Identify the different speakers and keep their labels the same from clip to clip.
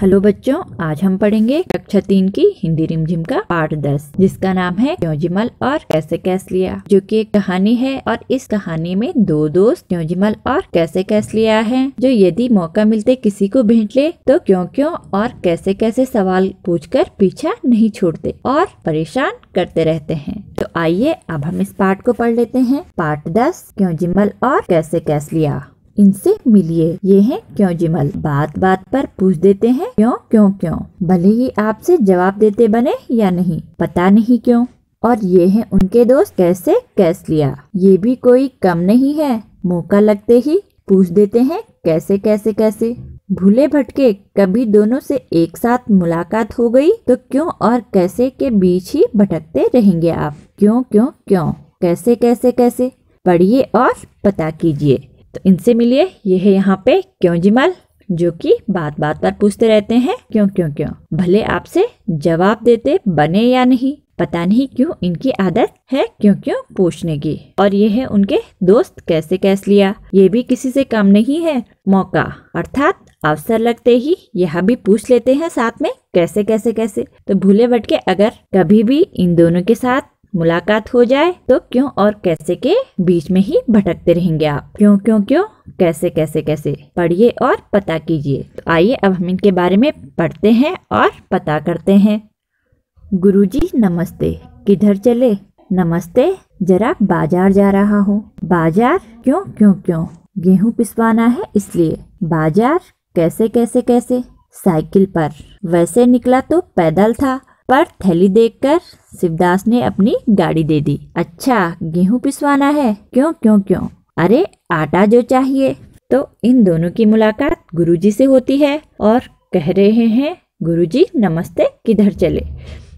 Speaker 1: hello बच्चों आज हम पढ़ेंगे कक्षा तीन की हिंदी रिमझिम का पार्ट दस जिसका नाम है क्योंजिमल और कैसे कैस लिया जो कि एक कहानी है और इस कहानी में दो दोस्त क्योंजिमल और कैसे कैस लिया है जो यदि मौका मिलते किसी को भेंट ले तो क्यों क्यों और कैसे कैसे सवाल कर पीछा नहीं छोड़ते और परेशान करते रहते हैं तो आइए अब हम इस पार्ट को पढ़ लेते हैं पार्ट दस क्यों जिम्मल और कैसे कैस लिया इनसे मिलिए ये हैं क्यों जिमल बात बात पर पूछ देते हैं क्यों क्यों क्यों भले ही आपसे जवाब देते बने या नहीं पता नहीं क्यों और ये हैं उनके दोस्त कैसे कैस लिया ये भी कोई कम नहीं है मौका लगते ही पूछ देते हैं कैसे कैसे कैसे भूले भटके कभी दोनों से एक साथ मुलाकात हो गई तो क्यों और कैसे के बीच ही भटकते रहेंगे आप क्यों क्यों क्यों कैसे कैसे कैसे पढ़िए और पता कीजिए तो इनसे मिलिए ये है यहाँ पे क्यों जिमल जो कि बात बात पर पूछते रहते हैं क्यों क्यों क्यों भले आपसे जवाब देते बने या नहीं पता नहीं क्यों इनकी आदत है क्यों क्यों पूछने की और ये है उनके दोस्त कैसे कैस लिया ये भी किसी से कम नहीं है मौका अर्थात अवसर लगते ही यह भी पूछ लेते हैं साथ में कैसे कैसे कैसे तो भूले भटके अगर कभी भी इन दोनों के साथ मुलाकात हो जाए तो क्यों और कैसे के बीच में ही भटकते रहेंगे आप क्यों क्यों क्यों कैसे कैसे कैसे पढ़िए और पता कीजिए तो आइए अब हम इनके बारे में पढ़ते हैं और पता करते हैं गुरुजी नमस्ते किधर चले नमस्ते जरा बाजार जा रहा हूँ बाजार क्यों क्यों क्यों गेहूँ पिसवाना है इसलिए बाजार कैसे कैसे कैसे साइकिल पर वैसे निकला तो पैदल था पर थैली देखकर शिवदास ने अपनी गाड़ी दे दी अच्छा गेहूं पिसवाना है क्यों क्यों क्यों अरे आटा जो चाहिए तो इन दोनों की मुलाकात गुरुजी से होती है और कह रहे हैं गुरुजी नमस्ते किधर चले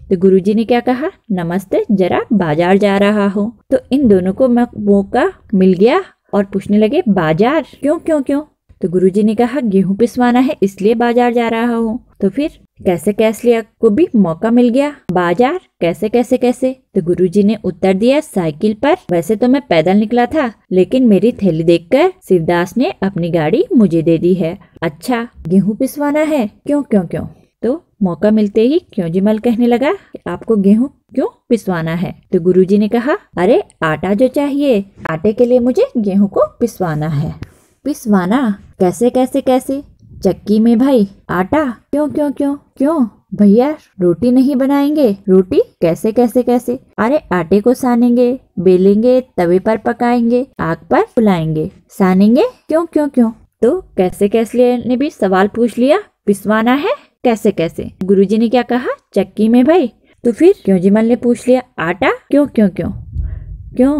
Speaker 1: तो गुरुजी ने क्या कहा नमस्ते जरा बाजार जा रहा हो तो इन दोनों को मौका मिल गया और पूछने लगे बाजार क्यों क्यों क्यों तो गुरुजी ने कहा गेहूं पिसवाना है इसलिए बाजार जा रहा हूँ तो फिर कैसे कैस लिया को भी मौका मिल गया बाजार कैसे कैसे कैसे तो गुरुजी ने उत्तर दिया साइकिल पर वैसे तो मैं पैदल निकला था लेकिन मेरी थैली देखकर शिवदास ने अपनी गाड़ी मुझे दे दी है अच्छा गेहूं पिसवाना है क्यों क्यों क्यों तो मौका मिलते ही क्यों जी मल कहने लगा आपको गेहूं क्यों पिसवाना है तो गुरुजी ने कहा अरे आटा जो चाहिए आटे के लिए मुझे गेहूं को पिसवाना है पिसवाना कैसे कैसे कैसे चक्की में भाई आटा क्यों क्यों क्यों क्यों भैया रोटी नहीं बनाएंगे रोटी कैसे कैसे कैसे अरे आटे को सानेंगे बेलेंगे तवे पर पकाएंगे आग पर फुलाएंगे सानेंगे क्यों क्यों क्यों तो कैसे कैसे ने भी सवाल पूछ लिया पिसवाना है कैसे कैसे गुरुजी ने क्या कहा चक्की में भाई तो फिर क्यों जी मल ने पूछ लिया आटा क्यों क्यों क्यों क्यों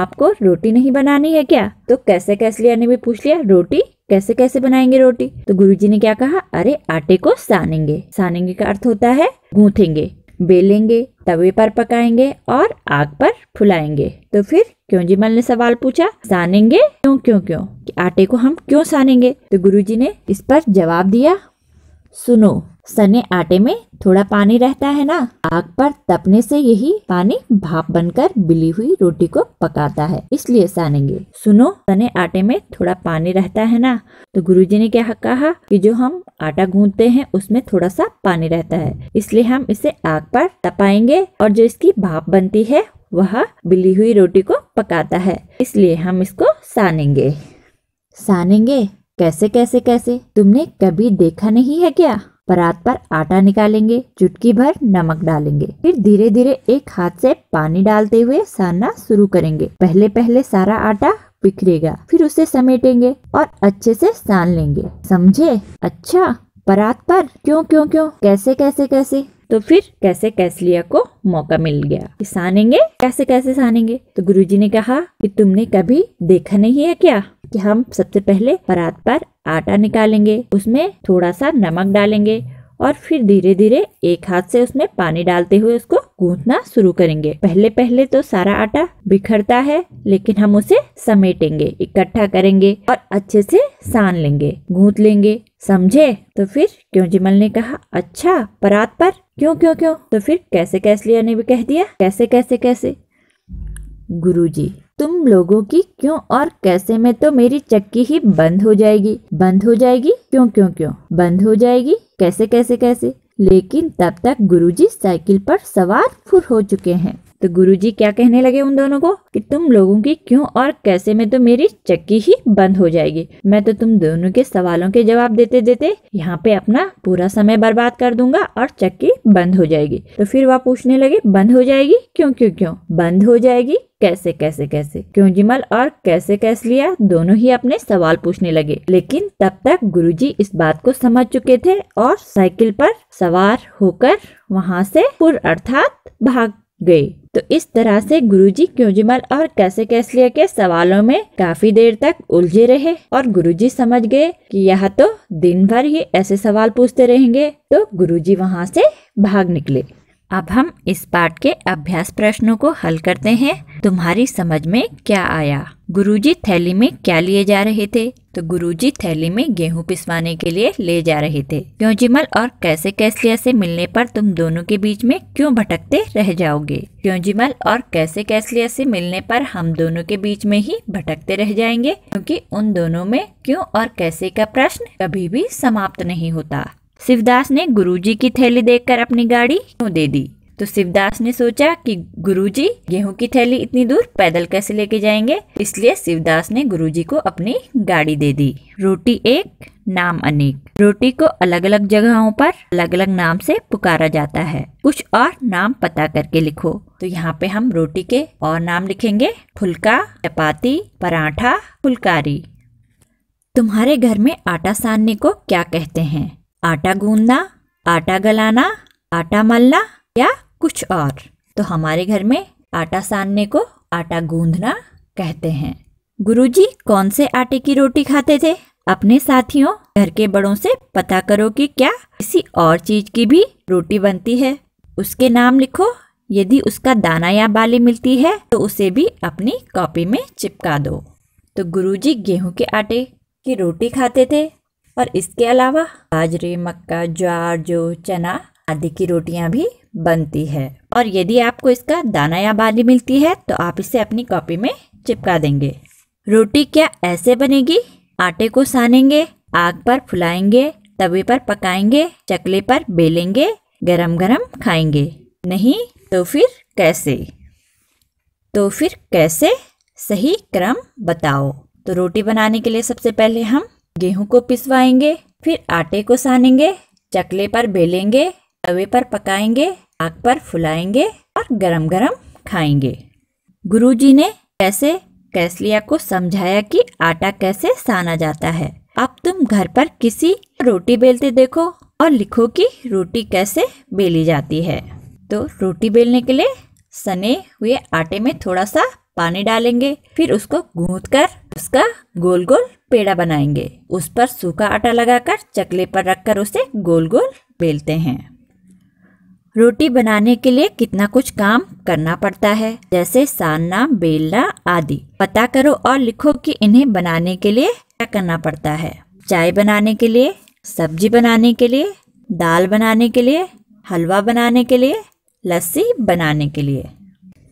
Speaker 1: आपको रोटी नहीं बनानी है क्या तो कैसे कैसे ने भी पूछ लिया रोटी कैसे कैसे बनाएंगे रोटी तो गुरुजी ने क्या कहा अरे आटे को सानेंगे सानेंगे का अर्थ होता है गूंथेंगे बेलेंगे तवे पर पकाएंगे और आग पर फुलाएंगे तो फिर क्यों जी मल ने सवाल पूछा सानेंगे क्यों क्यों क्यों कि आटे को हम क्यों सानेंगे तो गुरुजी ने इस पर जवाब दिया सुनो सने आटे में थोड़ा पानी रहता है ना आग पर तपने से यही पानी भाप बनकर बिली हुई रोटी को पकाता है इसलिए सानेंगे सुनो सने आटे में थोड़ा पानी रहता है ना तो गुरुजी ने क्या कहा कि जो हम आटा गूंदते हैं उसमें थोड़ा सा पानी रहता है इसलिए हम इसे आग पर तपाएंगे और जो इसकी भाप बनती है वह बिली हुई रोटी को पकाता है इसलिए हम इसको सानेंगे सानेंगे कैसे कैसे कैसे तुमने कभी देखा नहीं है क्या परात पर आटा निकालेंगे चुटकी भर नमक डालेंगे फिर धीरे धीरे एक हाथ से पानी डालते हुए सानना शुरू करेंगे पहले पहले सारा आटा बिखरेगा फिर उसे समेटेंगे और अच्छे से सान लेंगे समझे अच्छा परात पर क्यों क्यों क्यों कैसे कैसे कैसे तो फिर कैसे कैसलिया को मौका मिल गया कि सानेंगे कैसे कैसे सानेंगे तो गुरुजी ने कहा कि तुमने कभी देखा नहीं है क्या कि हम सबसे पहले परात पर आटा निकालेंगे उसमें थोड़ा सा नमक डालेंगे और फिर धीरे धीरे एक हाथ से उसमें पानी डालते हुए उसको गूंथना शुरू करेंगे पहले पहले तो सारा आटा बिखरता है लेकिन हम उसे समेटेंगे इकट्ठा करेंगे और अच्छे से सान लेंगे गूंथ लेंगे समझे तो फिर क्यों जिमल ने कहा अच्छा परात पर क्यों क्यों क्यों तो फिर कैसे कैसलिया ने भी कह दिया कैसे कैसे कैसे गुरुजी तुम लोगों की क्यों और कैसे में तो मेरी चक्की ही बंद हो जाएगी बंद हो जाएगी क्यों क्यों क्यों बंद हो जाएगी कैसे कैसे कैसे लेकिन तब तक गुरुजी साइकिल पर सवार फुर हो चुके हैं तो गुरुजी क्या कहने लगे उन दोनों को कि तुम लोगों की क्यों और कैसे में तो मेरी चक्की ही बंद हो जाएगी मैं तो तुम दोनों के सवालों के जवाब देते देते यहाँ पे अपना पूरा समय बर्बाद कर दूंगा और चक्की बंद हो जाएगी तो फिर वह पूछने लगे बंद हो जाएगी क्यों क्यों क्यों बंद हो जाएगी कैसे कैसे कैसे क्यों जिमल और कैसे कैसे लिया दोनों ही अपने सवाल पूछने लगे लेकिन तब तक गुरुजी इस बात को समझ चुके थे और साइकिल पर सवार होकर वहाँ से पुर अर्थात भाग गए तो इस तरह से गुरुजी क्योंजमल और कैसे कैसलिया के सवालों में काफी देर तक उलझे रहे और गुरुजी समझ गए कि यह तो दिन भर ये ऐसे सवाल पूछते रहेंगे तो गुरुजी वहाँ से भाग निकले अब हम इस पाठ के अभ्यास प्रश्नों को हल करते हैं तुम्हारी समझ में क्या आया गुरुजी थैली में क्या लिए जा रहे थे तो गुरुजी थैली में गेहूं पिसवाने के लिए ले जा रहे थे क्यों जिमल और कैसे कैसलिया से मिलने पर तुम दोनों के बीच में क्यों भटकते रह जाओगे क्यों जिमल और कैसे कैसलिया से मिलने पर हम दोनों के बीच में ही भटकते रह जाएंगे क्योंकि उन दोनों में क्यों और कैसे का प्रश्न कभी भी समाप्त नहीं होता शिवदास ने गुरुजी की थैली देखकर अपनी गाड़ी दे दी तो शिवदास ने सोचा कि गुरुजी गेहूं की थैली इतनी दूर पैदल कैसे लेके जाएंगे इसलिए शिवदास ने गुरुजी को अपनी गाड़ी दे दी रोटी एक नाम अनेक रोटी को अलग अलग जगहों पर अलग अलग नाम से पुकारा जाता है कुछ और नाम पता करके लिखो तो यहाँ पे हम रोटी के और नाम लिखेंगे फुलका चपाती पराठा फुलकारी तुम्हारे घर में आटा सानने को क्या कहते हैं आटा गूंदना आटा गलाना आटा मलना या कुछ और तो हमारे घर में आटा सानने को आटा गूंदना कहते हैं गुरुजी कौन से आटे की रोटी खाते थे अपने साथियों घर के बड़ों से पता करो कि क्या किसी और चीज की भी रोटी बनती है उसके नाम लिखो यदि उसका दाना या बाली मिलती है तो उसे भी अपनी कॉपी में चिपका दो तो गुरुजी गेहूं के आटे की रोटी खाते थे और इसके अलावा बाजरे मक्का ज्वार जो चना आदि की रोटियां भी बनती है और यदि आपको इसका दाना या बाली मिलती है तो आप इसे अपनी कॉपी में चिपका देंगे रोटी क्या ऐसे बनेगी आटे को सानेंगे आग पर फुलाएंगे तवे पर पकाएंगे चकले पर बेलेंगे गरम गरम खाएंगे नहीं तो फिर कैसे तो फिर कैसे सही क्रम बताओ तो रोटी बनाने के लिए सबसे पहले हम गेहूं को पिसवाएंगे फिर आटे को सानेंगे चकले पर बेलेंगे तवे पर पकाएंगे आग पर फुलाएंगे और गरम गरम खाएंगे गुरुजी ने कैसे कैसलिया को समझाया कि आटा कैसे साना जाता है अब तुम घर पर किसी रोटी बेलते देखो और लिखो कि रोटी कैसे बेली जाती है तो रोटी बेलने के लिए सने हुए आटे में थोड़ा सा पानी डालेंगे फिर उसको गूंथ कर उसका गोल गोल पेड़ा बनाएंगे उस पर सूखा आटा लगाकर चकले पर रखकर उसे गोल गोल बेलते हैं रोटी बनाने के लिए कितना कुछ काम करना पड़ता है जैसे सानना बेलना आदि पता करो और लिखो कि इन्हें बनाने के लिए क्या करना पड़ता है चाय बनाने के लिए सब्जी बनाने के लिए दाल बनाने के लिए हलवा बनाने के लिए लस्सी बनाने के लिए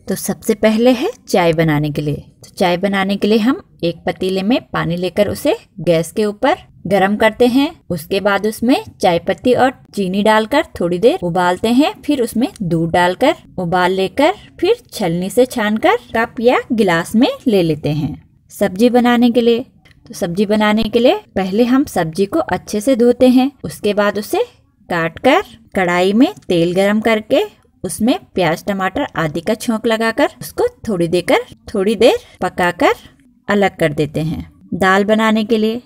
Speaker 1: तो सबसे पहले है चाय बनाने के लिए तो चाय बनाने के लिए हम एक पतीले में पानी लेकर उसे गैस के ऊपर गर्म करते हैं उसके बाद उसमें चाय पत्ती और चीनी डालकर थोड़ी देर उबालते हैं फिर उसमें दूध डालकर उबाल लेकर फिर छलनी से छानकर कप या गिलास में ले लेते हैं सब्जी बनाने के लिए तो सब्जी बनाने के लिए पहले हम सब्जी को अच्छे से धोते हैं उसके बाद उसे काट कर कढ़ाई में तेल गरम करके उसमें प्याज टमाटर आदि का छोंक लगाकर उसको थोड़ी कर थोड़ी देर पकाकर अलग कर देते हैं दाल बनाने के लिए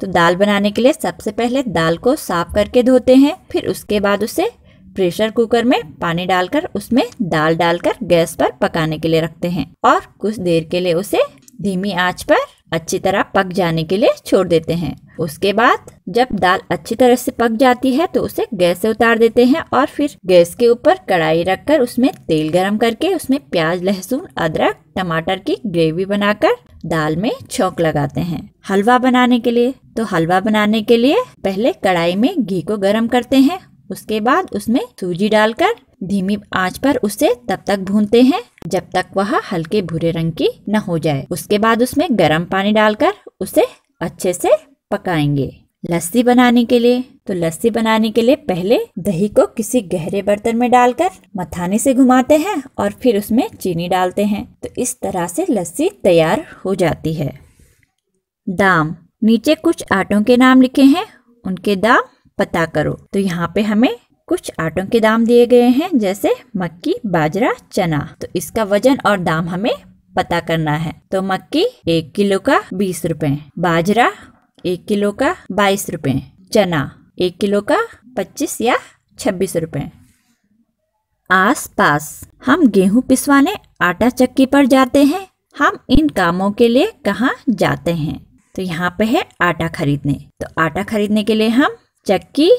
Speaker 1: तो दाल बनाने के लिए सबसे पहले दाल को साफ करके धोते हैं फिर उसके बाद उसे प्रेशर कुकर में पानी डालकर उसमें दाल डालकर गैस पर पकाने के लिए रखते हैं और कुछ देर के लिए उसे धीमी आंच पर अच्छी तरह पक जाने के लिए छोड़ देते हैं उसके बाद जब दाल अच्छी तरह से पक जाती है तो उसे गैस से उतार देते हैं और फिर गैस के ऊपर कढ़ाई रखकर उसमें तेल गरम करके उसमें प्याज लहसुन अदरक टमाटर की ग्रेवी बनाकर दाल में छौक लगाते हैं हलवा बनाने के लिए तो हलवा बनाने के लिए पहले कढ़ाई में घी को गर्म करते हैं उसके बाद उसमें सूजी डालकर धीमी आंच पर उसे तब तक भूनते हैं जब तक वह हल्के भूरे रंग की न हो जाए उसके बाद उसमें गर्म पानी डालकर उसे अच्छे से पकाएंगे लस्सी बनाने के लिए तो लस्सी बनाने के लिए पहले दही को किसी गहरे बर्तन में डालकर मथाने से घुमाते हैं और फिर उसमें चीनी डालते हैं तो इस तरह से लस्सी तैयार हो जाती है दाम नीचे कुछ आटों के नाम लिखे हैं उनके दाम पता करो तो यहाँ पे हमें कुछ आटों के दाम दिए गए हैं जैसे मक्की बाजरा चना तो इसका वजन और दाम हमें पता करना है तो मक्की एक किलो का बीस रुपए बाजरा एक किलो का बाईस रुपए चना एक किलो का पच्चीस या छब्बीस रुपए आस पास हम गेहूं पिसवाने आटा चक्की पर जाते हैं हम इन कामों के लिए कहाँ जाते हैं तो यहाँ पे है आटा खरीदने तो आटा खरीदने के लिए हम चक्की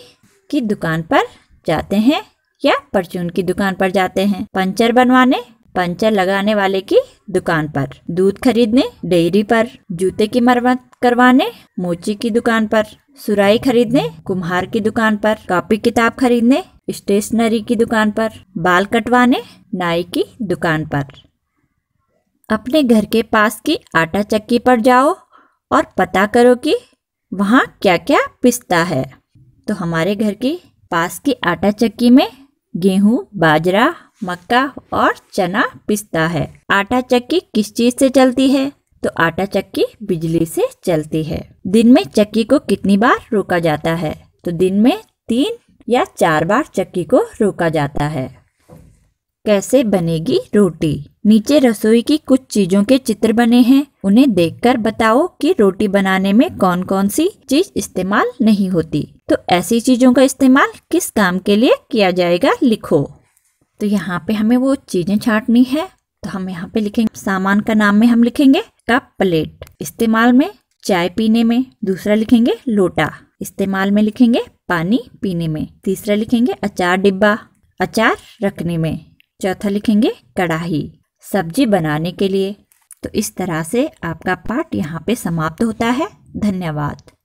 Speaker 1: की दुकान पर जाते हैं या परचून की दुकान पर जाते हैं पंचर बनवाने पंचर लगाने वाले की दुकान पर दूध खरीदने डेयरी पर जूते की मरम्मत करवाने मोची की दुकान पर सुराई खरीदने कुम्हार की दुकान पर कॉपी किताब खरीदने स्टेशनरी की दुकान पर बाल कटवाने नाई की दुकान पर अपने घर के पास की आटा चक्की पर जाओ और पता करो कि वहाँ क्या क्या पिसता है तो हमारे घर की पास की आटा चक्की में गेहूँ बाजरा मक्का और चना पिसता है आटा चक्की किस चीज से चलती है तो आटा चक्की बिजली से चलती है दिन में चक्की को कितनी बार रोका जाता है तो दिन में तीन या चार बार चक्की को रोका जाता है कैसे बनेगी रोटी नीचे रसोई की कुछ चीजों के चित्र बने हैं उन्हें देखकर बताओ कि रोटी बनाने में कौन कौन सी चीज इस्तेमाल नहीं होती तो ऐसी चीजों का इस्तेमाल किस काम के लिए किया जाएगा लिखो तो यहाँ पे हमें वो चीजें छाटनी है तो हम यहाँ पे लिखेंगे सामान का नाम में हम लिखेंगे कप प्लेट इस्तेमाल में चाय पीने में दूसरा लिखेंगे लोटा इस्तेमाल में लिखेंगे पानी पीने में तीसरा लिखेंगे अचार डिब्बा अचार रखने में चौथा लिखेंगे कड़ाही सब्जी बनाने के लिए तो इस तरह से आपका पाठ यहाँ पे समाप्त होता है धन्यवाद